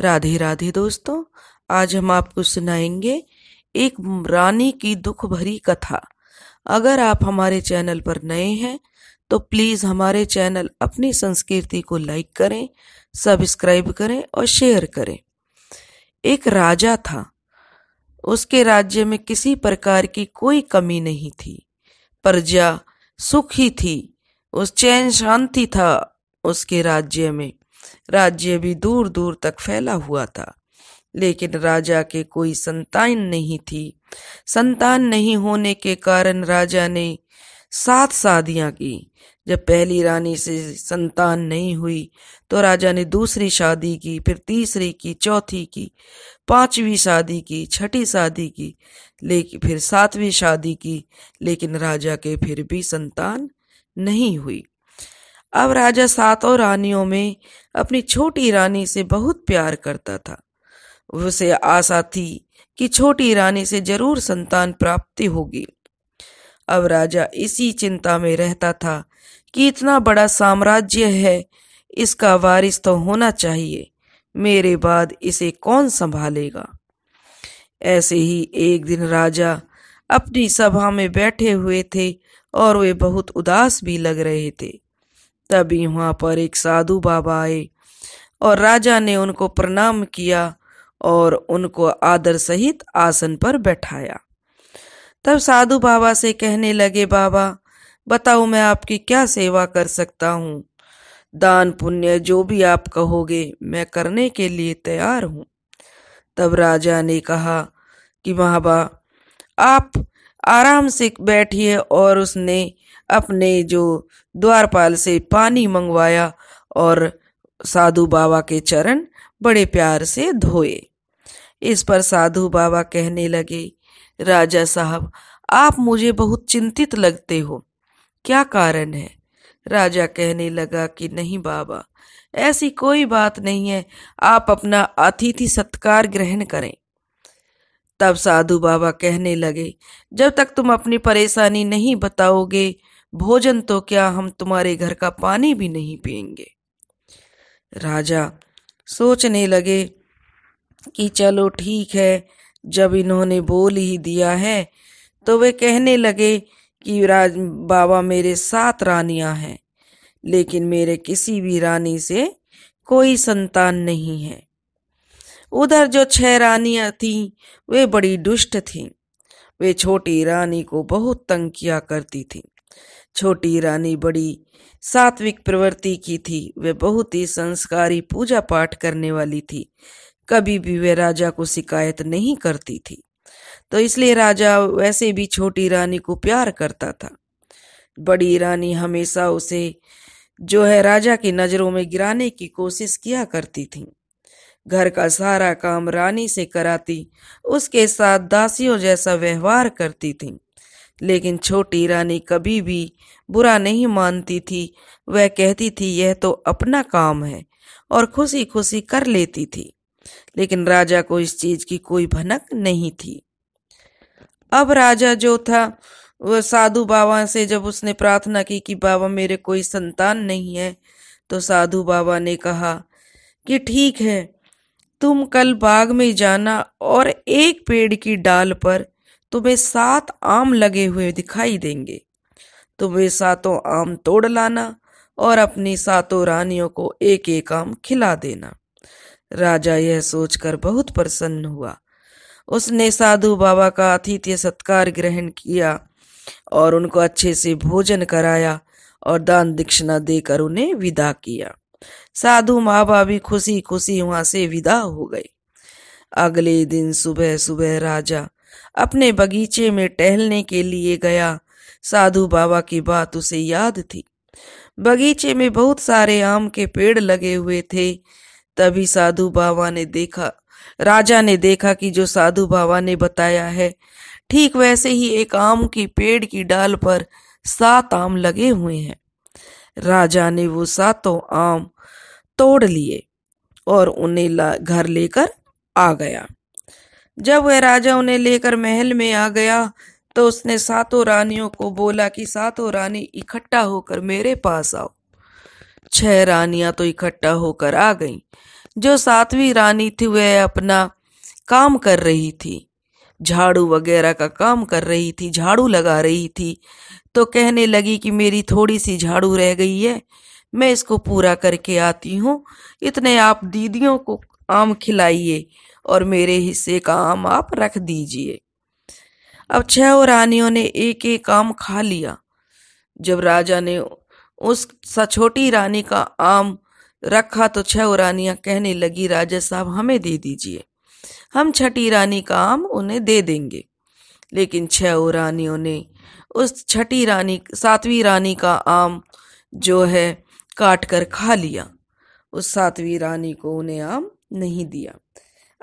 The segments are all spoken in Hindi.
राधे राधे दोस्तों आज हम आपको सुनाएंगे एक रानी की दुख भरी कथा अगर आप हमारे चैनल पर नए हैं तो प्लीज़ हमारे चैनल अपनी संस्कृति को लाइक करें सब्सक्राइब करें और शेयर करें एक राजा था उसके राज्य में किसी प्रकार की कोई कमी नहीं थी प्रजा सुखी थी उस चैन शांति था उसके राज्य में राज्य भी दूर दूर तक फैला हुआ था लेकिन राजा के कोई संतान नहीं थी संतान नहीं होने के कारण राजा ने सात शादियां की जब पहली रानी से संतान नहीं हुई तो राजा ने दूसरी शादी की फिर तीसरी की चौथी की पांचवी शादी की छठी शादी की लेकिन फिर सातवीं शादी की लेकिन राजा के फिर भी संतान नहीं हुई अब राजा सातों रानियों में अपनी छोटी रानी से बहुत प्यार करता था उसे आशा थी कि छोटी रानी से जरूर संतान प्राप्ति होगी अब राजा इसी चिंता में रहता था कि इतना बड़ा साम्राज्य है इसका वारिस तो होना चाहिए मेरे बाद इसे कौन संभालेगा ऐसे ही एक दिन राजा अपनी सभा में बैठे हुए थे और वे बहुत उदास भी लग रहे थे तभी वहाँ पर एक साधु बाबा आए और राजा ने उनको प्रणाम किया और उनको आदर सहित आसन पर बैठाया तब साधु बाबा से कहने लगे बाबा बताओ मैं आपकी क्या सेवा कर सकता हूँ दान पुण्य जो भी आप कहोगे मैं करने के लिए तैयार हूँ तब राजा ने कहा कि बाबा आप आराम से बैठिए और उसने अपने जो द्वारपाल से पानी मंगवाया और साधु बाबा के चरण बड़े प्यार से धोए इस पर साधु बाबा कहने लगे राजा साहब आप मुझे बहुत चिंतित लगते हो क्या कारण है राजा कहने लगा कि नहीं बाबा ऐसी कोई बात नहीं है आप अपना अतिथि सत्कार ग्रहण करें तब साधु बाबा कहने लगे जब तक तुम अपनी परेशानी नहीं बताओगे भोजन तो क्या हम तुम्हारे घर का पानी भी नहीं पियेंगे राजा सोचने लगे कि चलो ठीक है जब इन्होंने बोल ही दिया है तो वे कहने लगे कि राज बाबा मेरे सात रानियां हैं लेकिन मेरे किसी भी रानी से कोई संतान नहीं है उधर जो छह रानियां थी वे बड़ी दुष्ट थीं वे छोटी रानी को बहुत तंग किया करती थीं छोटी रानी बड़ी सात्विक प्रवृत्ति की थी वे बहुत ही संस्कारी पूजा पाठ करने वाली थी कभी भी वे राजा को शिकायत नहीं करती थी तो इसलिए राजा वैसे भी छोटी रानी को प्यार करता था बड़ी रानी हमेशा उसे जो है राजा की नज़रों में गिराने की कोशिश किया करती थी घर का सारा काम रानी से कराती उसके साथ दासियों जैसा व्यवहार करती थी लेकिन छोटी रानी कभी भी बुरा नहीं मानती थी वह कहती थी यह तो अपना काम है और खुशी खुशी कर लेती थी लेकिन राजा को इस चीज की कोई भनक नहीं थी अब राजा जो था वह साधु बाबा से जब उसने प्रार्थना की कि बाबा मेरे कोई संतान नहीं है तो साधु बाबा ने कहा कि ठीक है तुम कल बाग में जाना और एक पेड़ की डाल पर तुम्हें सात आम लगे हुए दिखाई देंगे तुम्हें सातों आम तोड़ लाना और अपनी सातों रानियों को एक एक आम खिला देना राजा यह सोचकर बहुत प्रसन्न हुआ उसने साधु बाबा का आतिथ्य सत्कार ग्रहण किया और उनको अच्छे से भोजन कराया और दान दक्षिणा देकर उन्हें विदा किया साधु बाबा भी खुशी खुशी वहां से विदा हो गए अगले दिन सुबह सुबह राजा अपने बगीचे में टहलने के लिए गया साधु बाबा की बात उसे याद थी बगीचे में बहुत सारे आम के पेड़ लगे हुए थे तभी साधु बाबा ने देखा राजा ने देखा कि जो साधु बाबा ने बताया है ठीक वैसे ही एक आम की पेड़ की डाल पर सात आम लगे हुए हैं राजा ने वो सातों आम तोड़ लिए और उन्हें घर लेकर आ गया जब वह राजा उन्हें लेकर महल में आ गया तो उसने सातों रानियों को बोला कि सातों रानी इकट्ठा होकर मेरे पास आओ छह रानियां तो इकट्ठा होकर आ गईं जो सातवीं रानी थी वह अपना काम कर रही थी झाड़ू वगैरह का काम कर रही थी झाड़ू लगा रही थी तो कहने लगी कि मेरी थोड़ी सी झाड़ू रह गई है मैं इसको पूरा करके आती हूँ इतने आप दीदियों को आम खिलाइए और मेरे हिस्से का आम आप रख दीजिए अब छह और रानियों ने एक एक आम खा लिया जब राजा ने उस छोटी रानी का आम रखा तो छह रानियां कहने लगी राजा साहब हमें दे दीजिए हम छठी रानी का आम उन्हें दे देंगे लेकिन छह रानियों ने उस छठी रानी सातवीं रानी का आम जो है काट कर खा लिया उस सातवीं रानी को उन्हें आम नहीं दिया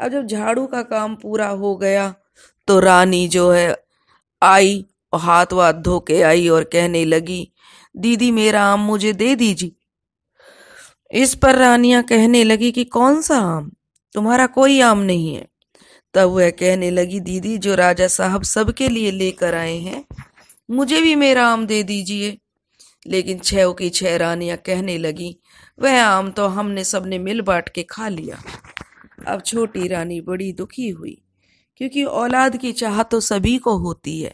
अब जब झाड़ू का काम पूरा हो गया तो रानी जो है आई और हाथ वाथ धो के आई और कहने लगी दीदी मेरा आम मुझे दे दीजिए इस पर रानिया कहने लगी कि कौन सा आम तुम्हारा कोई आम नहीं है तब वह कहने लगी दीदी जो राजा साहब सबके लिए लेकर आए हैं मुझे भी मेरा आम दे दीजिए लेकिन छह की छह रानियां कहने लगी वह आम तो हमने सबने मिल बांट के खा लिया अब छोटी रानी बड़ी दुखी हुई क्योंकि औलाद की चाह तो सभी को होती है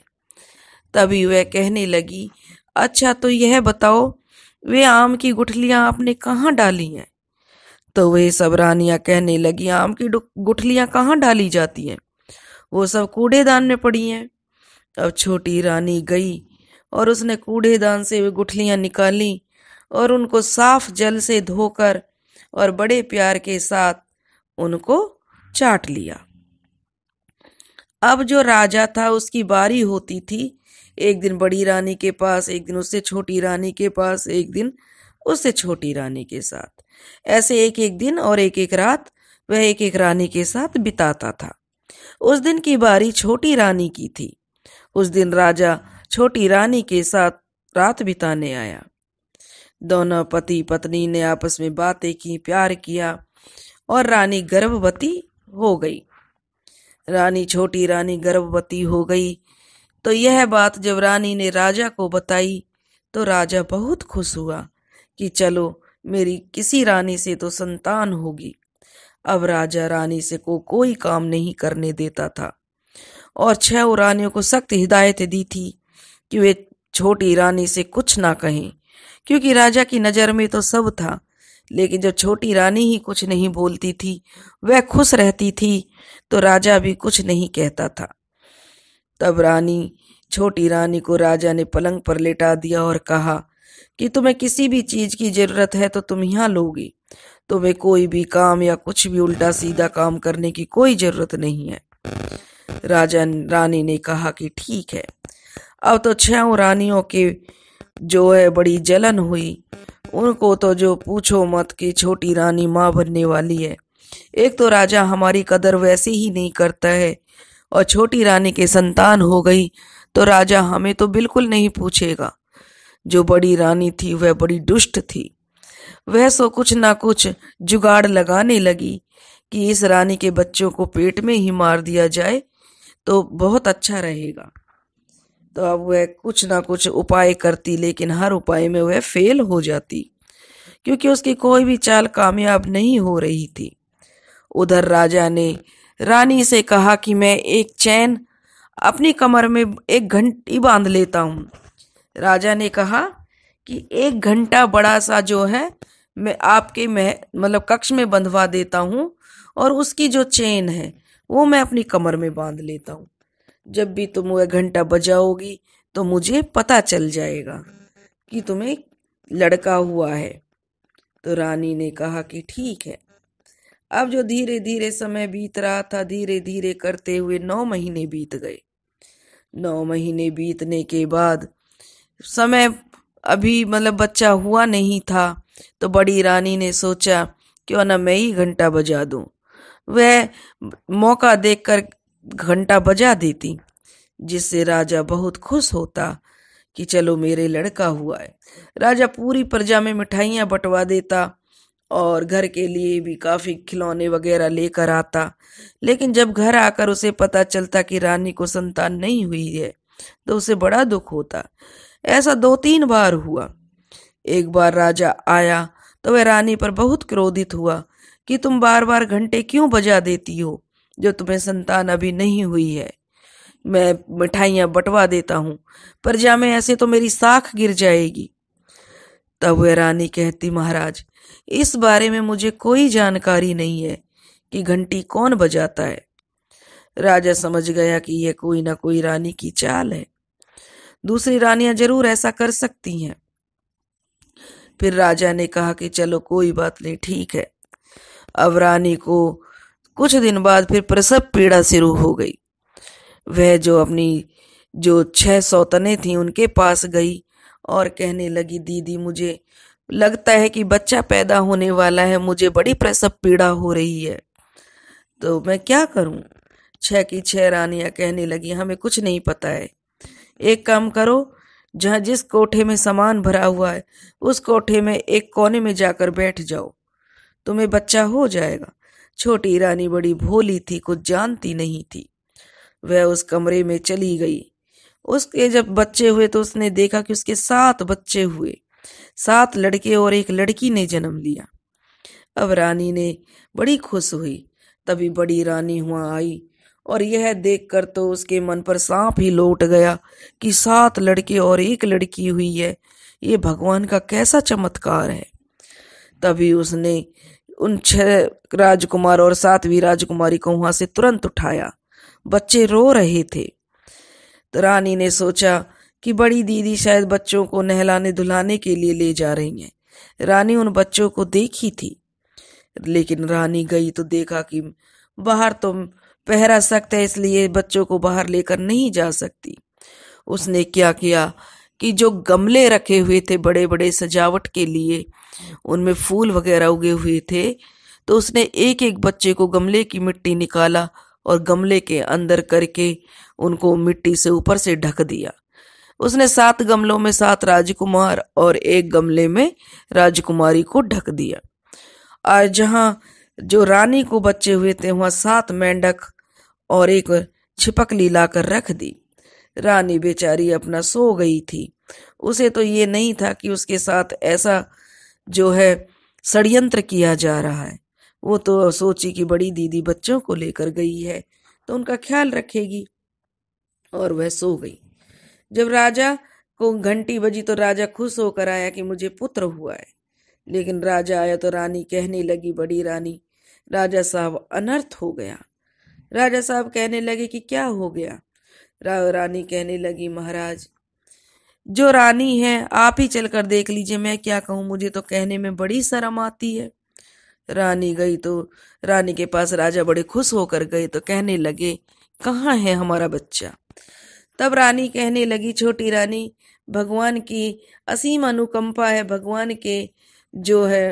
तभी वह कहने लगी अच्छा तो यह बताओ वे आम की गुठलियाँ आपने कहाँ डाली हैं तो वे सब रानियाँ कहने लगी आम की गुठलियाँ कहाँ डाली जाती हैं वो सब कूड़ेदान में पड़ी हैं अब छोटी रानी गई और उसने कूड़ेदान से वे गुठलियाँ निकाली और उनको साफ जल से धोकर और बड़े प्यार के साथ उनको चाट लिया अब जो राजा था उसकी बारी होती थी एक दिन बड़ी रानी के पास एक दिन उससे छोटी रानी के पास एक दिन उससे छोटी रानी के साथ ऐसे एक एक दिन और एक एक रात वह एक एक रानी के साथ बिताता था उस दिन की बारी छोटी रानी की थी उस दिन राजा छोटी रानी के साथ रात बिताने आया दोनों पति पत्नी ने आपस में बातें की प्यार किया और रानी गर्भवती हो गई रानी छोटी रानी गर्भवती हो गई तो यह बात जब रानी ने राजा को बताई तो राजा बहुत खुश हुआ कि चलो मेरी किसी रानी से तो संतान होगी अब राजा रानी से को कोई काम नहीं करने देता था और छह रानियों को सख्त हिदायत दी थी कि वे छोटी रानी से कुछ ना कहें क्योंकि राजा की नज़र में तो सब था लेकिन जो छोटी रानी ही कुछ नहीं बोलती थी वह खुश रहती थी तो राजा भी कुछ नहीं कहता था तब रानी छोटी रानी को राजा ने पलंग पर लेटा दिया और कहा कि तुम्हें किसी भी चीज़ की ज़रूरत है तो तुम यहाँ लोगी तुम्हें कोई भी काम या कुछ भी उल्टा सीधा काम करने की कोई ज़रूरत नहीं है राजा रानी ने कहा कि ठीक है अब तो छह रानियों के जो है बड़ी जलन हुई उनको तो जो पूछो मत कि छोटी रानी माँ बनने वाली है एक तो राजा हमारी कदर वैसे ही नहीं करता है और छोटी रानी के संतान हो गई तो राजा हमें तो बिल्कुल नहीं पूछेगा जो बड़ी रानी थी वह बड़ी दुष्ट थी वह सो कुछ ना कुछ जुगाड़ लगाने लगी कि इस रानी के बच्चों को पेट में ही मार दिया जाए तो बहुत अच्छा रहेगा तो अब वह कुछ ना कुछ उपाय करती लेकिन हर उपाय में वह फेल हो जाती क्योंकि उसकी कोई भी चाल कामयाब नहीं हो रही थी उधर राजा ने रानी से कहा कि मैं एक चैन अपनी कमर में एक घंटी बांध लेता हूँ राजा ने कहा कि एक घंटा बड़ा सा जो है मैं आपके मह मतलब कक्ष में बंधवा देता हूँ और उसकी जो चेन है वो मैं अपनी कमर में बांध लेता हूँ जब भी तुम वह घंटा बजाओगी तो मुझे पता चल जाएगा कि तुम्हें लड़का हुआ है तो रानी ने कहा कि ठीक है अब जो धीरे धीरे समय बीत रहा था धीरे धीरे करते हुए नौ महीने बीत गए नौ महीने बीतने के बाद समय अभी मतलब बच्चा हुआ नहीं था तो बड़ी रानी ने सोचा क्यों ना मैं ही घंटा बजा दूं वह मौका देखकर घंटा बजा देती जिससे राजा बहुत खुश होता कि चलो मेरे लड़का हुआ है राजा पूरी प्रजा में मिठाइयाँ बटवा देता और घर के लिए भी काफ़ी खिलौने वगैरह लेकर आता लेकिन जब घर आकर उसे पता चलता कि रानी को संतान नहीं हुई है तो उसे बड़ा दुख होता ऐसा दो तीन बार हुआ एक बार राजा आया तो वह रानी पर बहुत क्रोधित हुआ कि तुम बार बार घंटे क्यों बजा देती हो जो तुम्हें संतान अभी नहीं हुई है मैं मिठाइयाँ बंटवा देता हूँ प्रजा में ऐसे तो मेरी साख गिर जाएगी तब वह रानी कहती महाराज इस बारे में मुझे कोई जानकारी नहीं है कि घंटी कौन बजाता है राजा समझ गया कि यह कोई ना कोई रानी की चाल है दूसरी रानियां जरूर ऐसा कर सकती हैं फिर राजा ने कहा कि चलो कोई बात नहीं ठीक है अब रानी को कुछ दिन बाद फिर प्रसव पीड़ा शुरू हो गई वह जो अपनी जो छह सौतने थी उनके पास गई और कहने लगी दीदी मुझे लगता है कि बच्चा पैदा होने वाला है मुझे बड़ी प्रसव पीड़ा हो रही है तो मैं क्या करूं छह की छह रानियां कहने लगी हमें कुछ नहीं पता है एक काम करो जहाँ जिस कोठे में सामान भरा हुआ है उस कोठे में एक कोने में जाकर बैठ जाओ तुम्हें बच्चा हो जाएगा छोटी रानी बड़ी भोली थी कुछ जानती नहीं थी वह उस कमरे में चली गई उसके जब बच्चे हुए तो उसने देखा कि उसके सात बच्चे हुए सात लड़के और एक लड़की ने जन्म लिया अब रानी ने बड़ी खुश हुई तभी बड़ी रानी हुआ आई और यह देखकर तो उसके मन पर सांप ही लौट गया कि सात लड़के और एक लड़की हुई है ये भगवान का कैसा चमत्कार है तभी उसने उन छह राजकुमार और सातवीं राजकुमारी को वहां से तुरंत उठाया बच्चे रो रहे थे तो रानी ने सोचा कि बड़ी दीदी शायद बच्चों को नहलाने धुलाने के लिए ले जा रही हैं रानी उन बच्चों को देखी थी लेकिन रानी गई तो देखा कि बाहर तो पहरा सख्त है इसलिए बच्चों को बाहर लेकर नहीं जा सकती उसने क्या किया कि जो गमले रखे हुए थे बड़े बड़े सजावट के लिए उनमें फूल वगैरह उगे हुए थे तो उसने एक एक बच्चे को गमले की मिट्टी निकाला और गमले के अंदर करके उनको मिट्टी से ऊपर से ढक दिया उसने सात गमलों में सात राजकुमार और एक गमले में राजकुमारी को ढक दिया और जहाँ जो रानी को बच्चे हुए थे वहाँ सात मेंढक और एक छिपकली लाकर रख दी रानी बेचारी अपना सो गई थी उसे तो ये नहीं था कि उसके साथ ऐसा जो है षडयंत्र किया जा रहा है वो तो सोची कि बड़ी दीदी बच्चों को लेकर गई है तो उनका ख्याल रखेगी और वह सो गई जब राजा को घंटी बजी तो राजा खुश होकर आया कि मुझे पुत्र हुआ है लेकिन राजा आया तो रानी कहने लगी बड़ी रानी राजा साहब अनर्थ हो गया राजा साहब कहने लगे कि क्या हो गया रा, रानी कहने लगी महाराज जो रानी है आप ही चलकर देख लीजिए मैं क्या कहूँ मुझे तो कहने में बड़ी शर्म आती है रानी गई तो रानी के पास राजा बड़े खुश होकर गए तो कहने लगे कहाँ है हमारा बच्चा तब रानी कहने लगी छोटी रानी भगवान की असीम अनुकंपा है भगवान के जो है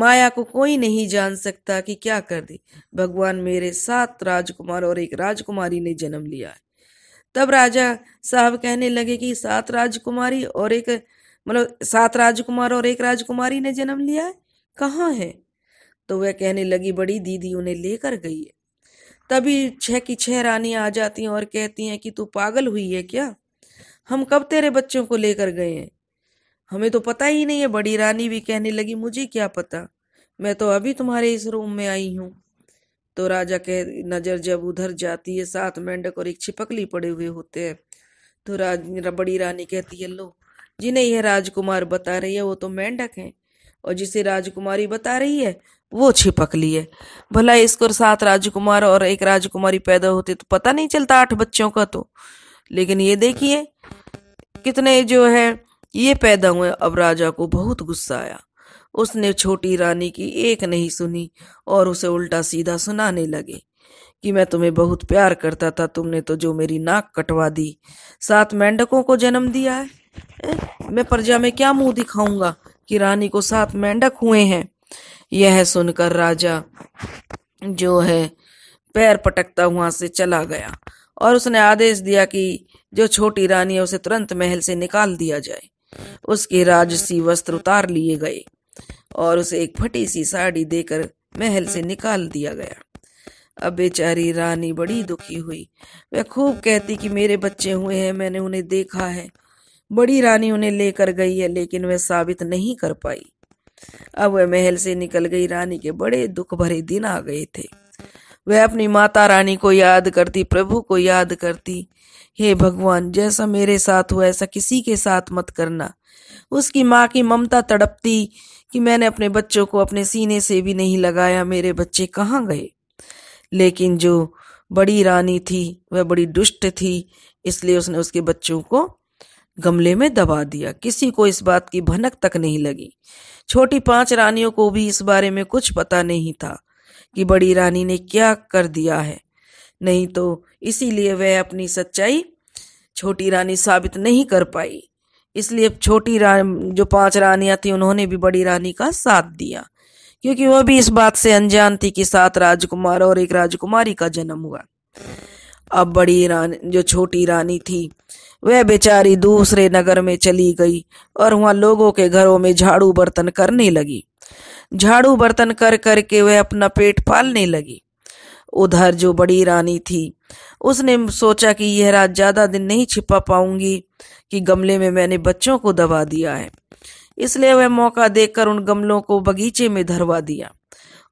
माया को कोई नहीं जान सकता कि क्या कर दी भगवान मेरे सात राजकुमार और एक राजकुमारी ने जन्म लिया है तब राजा साहब कहने लगे कि सात राजकुमारी और एक मतलब सात राजकुमार और एक राजकुमारी ने जन्म लिया है कहाँ है तो वह कहने लगी बड़ी दीदी उन्हें लेकर गई है तभी छह की छह रानियां आ जाती हैं और कहती हैं कि तू पागल हुई है क्या हम कब तेरे बच्चों को लेकर गए हैं हमें तो पता ही नहीं है बड़ी रानी भी कहने लगी मुझे क्या पता मैं तो अभी तुम्हारे इस रूम में आई हूँ तो राजा कह नज़र जब उधर जाती है सात मेंढक और एक छिपकली पड़े हुए होते हैं तो राज बड़ी रानी कहती है लो जिन्हें यह राजकुमार बता रही है वो तो मेंढक हैं और जिसे राजकुमारी बता रही है वो छिपक ली है भला इसको सात राजकुमार और एक राजकुमारी पैदा होते तो पता नहीं चलता आठ बच्चों का तो लेकिन ये देखिए कितने जो है ये पैदा हुए अब राजा को बहुत गुस्सा आया उसने छोटी रानी की एक नहीं सुनी और उसे उल्टा सीधा सुनाने लगे कि मैं तुम्हें बहुत प्यार करता था तुमने तो जो मेरी नाक कटवा दी सात मेंढकों को जन्म दिया है ए? मैं प्रजा में क्या मुंह दिखाऊंगा कि रानी को सात मेंढक हुए हैं यह सुनकर राजा जो है पैर पटकता वहां से चला गया और उसने आदेश दिया कि जो छोटी रानी है उसे तुरंत महल से निकाल दिया जाए उसके राजसी वस्त्र उतार लिए गए और उसे एक फटी सी साड़ी देकर महल से निकाल दिया गया अब बेचारी रानी बड़ी दुखी हुई वह खूब कहती कि मेरे बच्चे हुए हैं मैंने उन्हें देखा है बड़ी रानी उन्हें लेकर गई है लेकिन वह साबित नहीं कर पाई अब वह महल से निकल गई रानी के बड़े दुख भरे दिन आ गए थे वह अपनी माता रानी को याद करती प्रभु को याद करती हे भगवान जैसा मेरे साथ हुआ ऐसा किसी के साथ मत करना उसकी माँ की ममता तड़पती कि मैंने अपने बच्चों को अपने सीने से भी नहीं लगाया मेरे बच्चे कहाँ गए लेकिन जो बड़ी रानी थी वह बड़ी दुष्ट थी इसलिए उसने उसके बच्चों को गमले में दबा दिया किसी को इस बात की भनक तक नहीं लगी छोटी पांच रानियों को भी इस बारे में कुछ पता नहीं था कि बड़ी रानी ने क्या कर दिया है नहीं तो इसीलिए वह अपनी सच्चाई छोटी रानी साबित नहीं कर पाई इसलिए छोटी रानी जो पांच रानियां थी उन्होंने भी बड़ी रानी का साथ दिया क्योंकि वह भी इस बात से अनजान थी कि सात राजकुमार और एक राजकुमारी का जन्म हुआ अब बड़ी रानी जो छोटी रानी थी वह बेचारी दूसरे नगर में चली गई और वहां लोगों के घरों में झाड़ू बर्तन करने लगी झाड़ू बर्तन कर करके वह अपना पेट पालने लगी उधर जो बड़ी रानी थी उसने सोचा कि यह रात ज़्यादा दिन नहीं छिपा पाऊंगी कि गमले में मैंने बच्चों को दबा दिया है इसलिए वह मौका देकर उन गमलों को बगीचे में धरवा दिया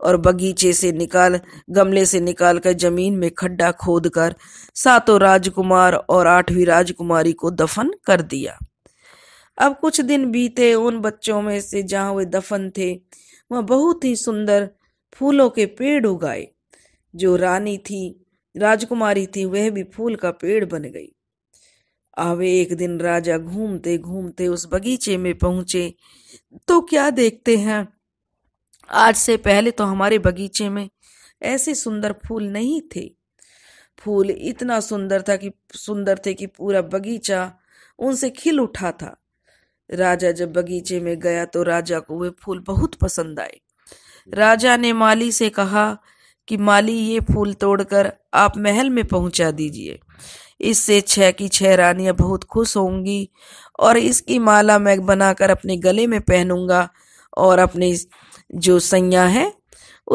और बगीचे से निकाल गमले से निकाल कर जमीन में खड्डा खोद कर सातों राजकुमार और आठवीं राजकुमारी को दफन कर दिया अब कुछ दिन बीते उन बच्चों में से जहाँ वे दफन थे वह बहुत ही सुंदर फूलों के पेड़ उगाए जो रानी थी राजकुमारी थी वह भी फूल का पेड़ बन गई आवे एक दिन राजा घूमते घूमते उस बगीचे में पहुंचे तो क्या देखते हैं आज से पहले तो हमारे बगीचे में ऐसे सुंदर फूल नहीं थे फूल इतना सुंदर था कि सुंदर थे कि पूरा बगीचा उनसे खिल उठा था राजा जब बगीचे में गया तो राजा को वे फूल बहुत पसंद आए राजा ने माली से कहा कि माली ये फूल तोड़कर आप महल में पहुंचा दीजिए इससे छह की छह रानियां बहुत खुश होंगी और इसकी माला मैं बनाकर अपने गले में पहनूंगा और अपने जो सैया है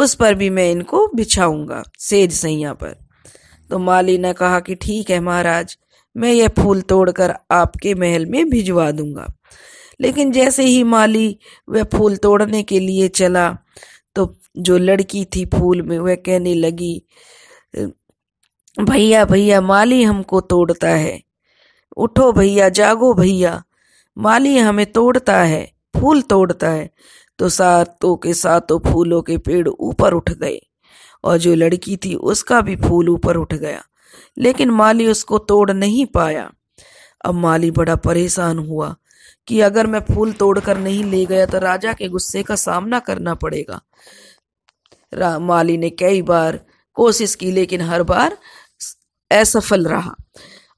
उस पर भी मैं इनको बिछाऊंगा सेज सैया पर तो माली ने कहा कि ठीक है महाराज मैं यह फूल तोड़कर आपके महल में भिजवा दूंगा लेकिन जैसे ही माली वह फूल तोड़ने के लिए चला तो जो लड़की थी फूल में वह कहने लगी भैया भैया माली हमको तोड़ता है उठो भैया जागो भैया माली हमें तोड़ता है फूल तोड़ता है तो सातों के सातों फूलों के पेड़ ऊपर उठ गए और जो लड़की थी उसका भी फूल ऊपर उठ गया लेकिन माली उसको तोड़ नहीं पाया अब माली बड़ा परेशान हुआ कि अगर मैं फूल तोड़कर नहीं ले गया तो राजा के गुस्से का सामना करना पड़ेगा माली ने कई बार कोशिश की लेकिन हर बार असफल रहा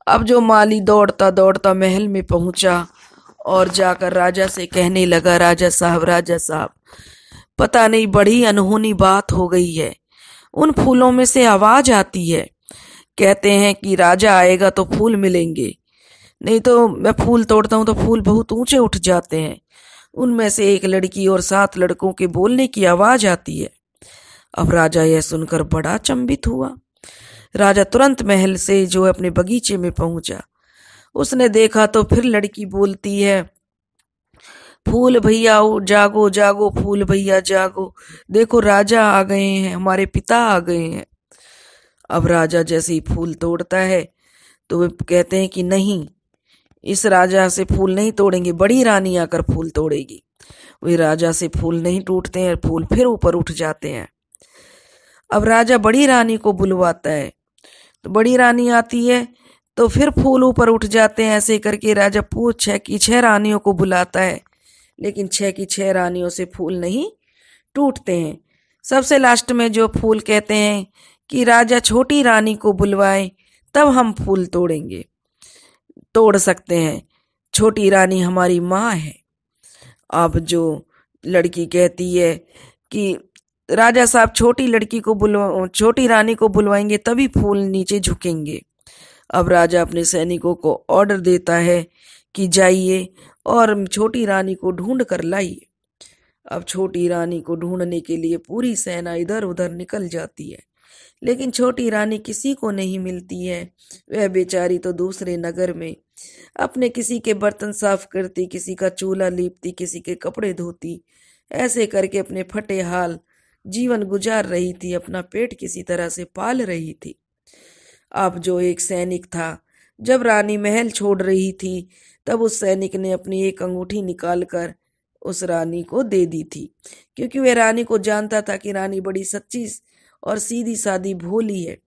अब जो माली दौड़ता दौड़ता महल में पहुंचा और जाकर राजा से कहने लगा राजा साहब राजा साहब पता नहीं बड़ी अनहोनी बात हो गई है उन फूलों में से आवाज आती है कहते हैं कि राजा आएगा तो फूल मिलेंगे नहीं तो मैं फूल तोड़ता हूँ तो फूल बहुत ऊंचे उठ जाते हैं उनमें से एक लड़की और सात लड़कों के बोलने की आवाज आती है अब राजा यह सुनकर बड़ा चंबित हुआ राजा तुरंत महल से जो अपने बगीचे में पहुंचा उसने देखा तो फिर लड़की बोलती है फूल भैया जागो जागो फूल भैया जागो देखो राजा आ गए हैं हमारे पिता आ गए हैं अब राजा जैसे ही फूल तोड़ता है तो वे कहते हैं कि नहीं इस राजा से फूल नहीं तोड़ेंगे बड़ी रानी आकर फूल तोड़ेगी वे राजा से फूल नहीं टूटते हैं फूल फिर ऊपर उठ जाते हैं अब राजा बड़ी रानी को बुलवाता है तो बड़ी रानी आती है तो फिर फूल ऊपर उठ जाते हैं ऐसे करके राजा पूछ छह की छह रानियों को बुलाता है लेकिन छह की छह रानियों से फूल नहीं टूटते हैं सबसे लास्ट में जो फूल कहते हैं कि राजा छोटी रानी को बुलवाए तब हम फूल तोड़ेंगे तोड़ सकते हैं छोटी रानी हमारी माँ है अब जो लड़की कहती है कि राजा साहब छोटी लड़की को बुलवा छोटी रानी को बुलवाएंगे तभी फूल नीचे झुकेंगे अब राजा अपने सैनिकों को ऑर्डर देता है कि जाइए और छोटी रानी को ढूंढ कर लाइए अब छोटी रानी को ढूंढने के लिए पूरी सेना इधर उधर निकल जाती है लेकिन छोटी रानी किसी को नहीं मिलती है वह बेचारी तो दूसरे नगर में अपने किसी के बर्तन साफ करती किसी का चूल्हा लीपती किसी के कपड़े धोती ऐसे करके अपने फटे हाल जीवन गुजार रही थी अपना पेट किसी तरह से पाल रही थी अब जो एक सैनिक था जब रानी महल छोड़ रही थी तब उस सैनिक ने अपनी एक अंगूठी निकालकर उस रानी को दे दी थी क्योंकि वह रानी को जानता था कि रानी बड़ी सच्ची और सीधी सादी भोली है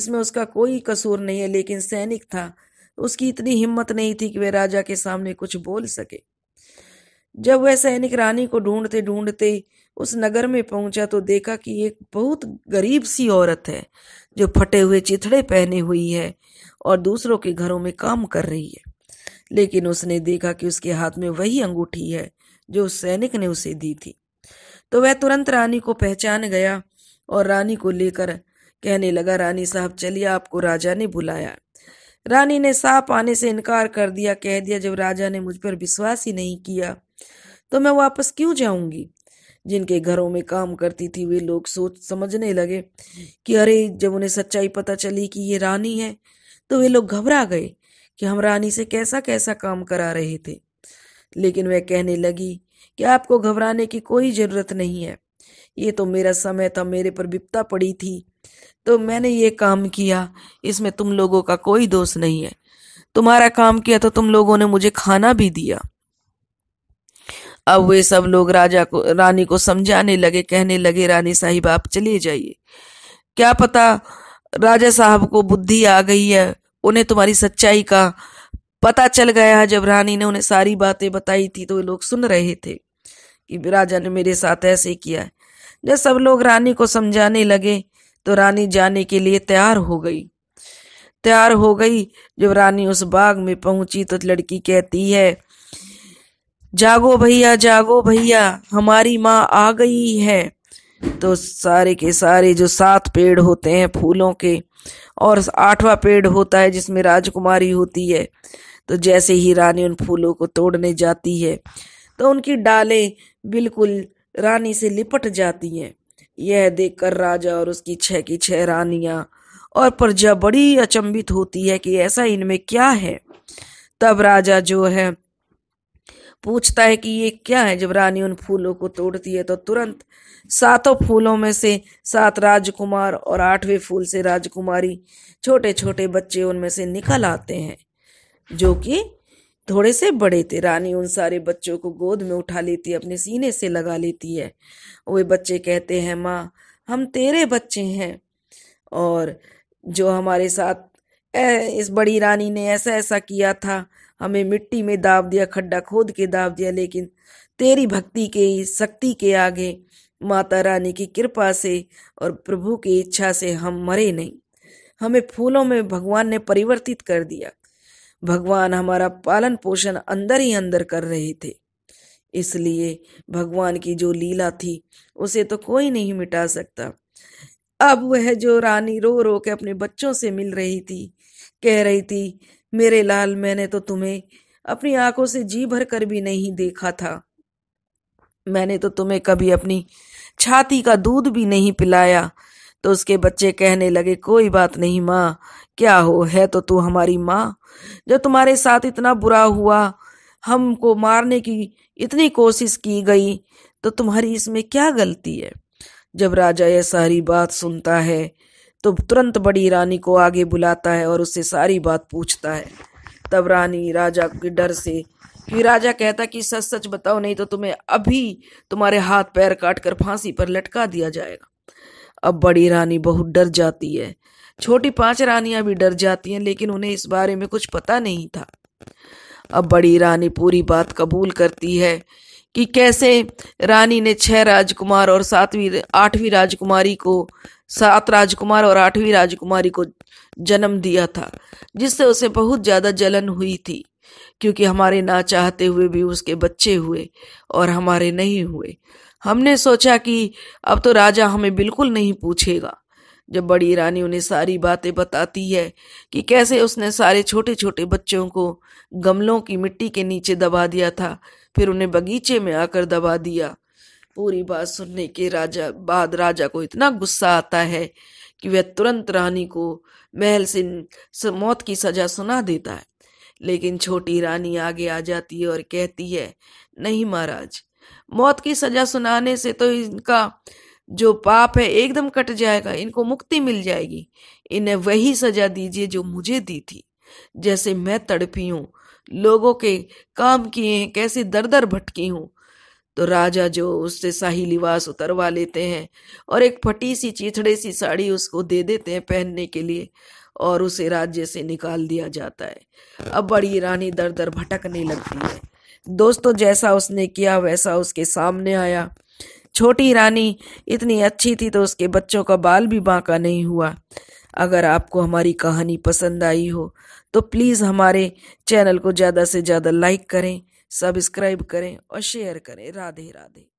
इसमें उसका कोई कसूर नहीं है लेकिन सैनिक था उसकी इतनी हिम्मत नहीं थी कि वह राजा के सामने कुछ बोल सके जब वह सैनिक रानी को ढूंढते ढूंढते उस नगर में पहुंचा तो देखा कि एक बहुत गरीब सी औरत है जो फटे हुए चिथड़े पहने हुई है और दूसरों के घरों में काम कर रही है लेकिन उसने देखा कि उसके हाथ में वही अंगूठी है जो उस सैनिक ने उसे दी थी तो वह तुरंत रानी को पहचान गया और रानी को लेकर कहने लगा रानी साहब चलिए आपको राजा ने बुलाया रानी ने साफ आने से इनकार कर दिया कह दिया जब राजा ने मुझ पर विश्वास ही नहीं किया तो मैं वापस क्यों जाऊंगी जिनके घरों में काम करती थी वे लोग सोच समझने लगे कि अरे जब उन्हें सच्चाई पता चली कि ये रानी है तो वे लोग घबरा गए कि हम रानी से कैसा कैसा काम करा रहे थे लेकिन वह कहने लगी कि आपको घबराने की कोई ज़रूरत नहीं है ये तो मेरा समय था मेरे पर विपता पड़ी थी तो मैंने ये काम किया इसमें तुम लोगों का कोई दोष नहीं है तुम्हारा काम किया तो तुम लोगों ने मुझे खाना भी दिया अब वे सब लोग राजा को रानी को समझाने लगे कहने लगे रानी साहिब आप चले जाइए क्या पता राजा साहब को बुद्धि आ गई है उन्हें तुम्हारी सच्चाई का पता चल गया है जब रानी ने उन्हें सारी बातें बताई थी तो वे लोग सुन रहे थे कि राजा ने मेरे साथ ऐसे किया है जब सब लोग रानी को समझाने लगे तो रानी जाने के लिए तैयार हो गई तैयार हो गई जब रानी उस बाग में पहुंची तो लड़की कहती है जागो भैया जागो भैया हमारी माँ आ गई है तो सारे के सारे जो सात पेड़ होते हैं फूलों के और आठवां पेड़ होता है जिसमें राजकुमारी होती है तो जैसे ही रानी उन फूलों को तोड़ने जाती है तो उनकी डालें बिल्कुल रानी से लिपट जाती हैं यह देखकर राजा और उसकी छह की छह रानियां और प्रजा बड़ी अचंभित होती है कि ऐसा इनमें क्या है तब राजा जो है पूछता है कि ये क्या है जब रानी उन फूलों को तोड़ती है तो तुरंत सातों फूलों में से सात राजकुमार और आठवें फूल से राजकुमारी छोटे छोटे बच्चे उनमें से निकल आते हैं जो कि थोड़े से बड़े थे रानी उन सारे बच्चों को गोद में उठा लेती है अपने सीने से लगा लेती है वे बच्चे कहते हैं माँ हम तेरे बच्चे हैं और जो हमारे साथ इस बड़ी रानी ने ऐसा ऐसा किया था हमें मिट्टी में दाब दिया खड्डा खोद के दाब दिया लेकिन तेरी भक्ति के शक्ति के आगे माता रानी की कृपा से और प्रभु की इच्छा से हम मरे नहीं हमें फूलों में भगवान ने परिवर्तित कर दिया भगवान हमारा पालन पोषण अंदर ही अंदर कर रहे थे इसलिए भगवान की जो लीला थी उसे तो कोई नहीं मिटा सकता अब वह जो रानी रो रो के अपने बच्चों से मिल रही थी कह रही थी मेरे लाल मैंने तो तुम्हें अपनी आंखों से जी भर कर भी नहीं देखा था मैंने तो तुम्हें कभी अपनी छाती का दूध भी नहीं पिलाया तो उसके बच्चे कहने लगे कोई बात नहीं माँ क्या हो है तो तू हमारी माँ जो तुम्हारे साथ इतना बुरा हुआ हमको मारने की इतनी कोशिश की गई तो तुम्हारी इसमें क्या गलती है जब राजा यह सारी बात सुनता है तो तुरंत बड़ी रानी को आगे बुलाता है और उससे सारी बात पूछता है तब रानी राजा के डर से कि राजा कहता कि सच सच बताओ नहीं तो तुम्हें अभी तुम्हारे हाथ पैर काट कर फांसी पर लटका दिया जाएगा अब बड़ी रानी बहुत डर जाती है छोटी पांच रानियां भी डर जाती हैं लेकिन उन्हें इस बारे में कुछ पता नहीं था अब बड़ी रानी पूरी बात कबूल करती है कि कैसे रानी ने छह राजकुमार और सातवीं आठवीं राजकुमारी को सात राजकुमार और आठवीं राजकुमारी को जन्म दिया था जिससे उसे बहुत ज़्यादा जलन हुई थी क्योंकि हमारे ना चाहते हुए भी उसके बच्चे हुए और हमारे नहीं हुए हमने सोचा कि अब तो राजा हमें बिल्कुल नहीं पूछेगा जब बड़ी रानी उन्हें सारी बातें बताती है कि कैसे उसने सारे छोटे छोटे बच्चों को गमलों की मिट्टी के नीचे दबा दिया था फिर उन्हें बगीचे में आकर दबा दिया पूरी बात सुनने के राजा बाद राजा को इतना गुस्सा आता है कि वह तुरंत रानी को महल से मौत की सजा सुना देता है लेकिन छोटी रानी आगे आ जाती है और कहती है नहीं महाराज मौत की सजा सुनाने से तो इनका जो पाप है एकदम कट जाएगा इनको मुक्ति मिल जाएगी इन्हें वही सजा दीजिए जो मुझे दी थी जैसे मैं तड़पी हूँ लोगों के काम किए हैं कैसे दर दर भटकी हूँ तो राजा जो उससे शाही लिबास उतरवा लेते हैं और एक फटी सी चिथड़े सी साड़ी उसको दे देते हैं पहनने के लिए और उसे राज्य से निकाल दिया जाता है अब बड़ी रानी दर दर भटकने लगती है दोस्तों जैसा उसने किया वैसा उसके सामने आया छोटी रानी इतनी अच्छी थी तो उसके बच्चों का बाल भी बांका नहीं हुआ अगर आपको हमारी कहानी पसंद आई हो तो प्लीज़ हमारे चैनल को ज़्यादा से ज़्यादा लाइक करें सब्सक्राइब करें और शेयर करें राधे राधे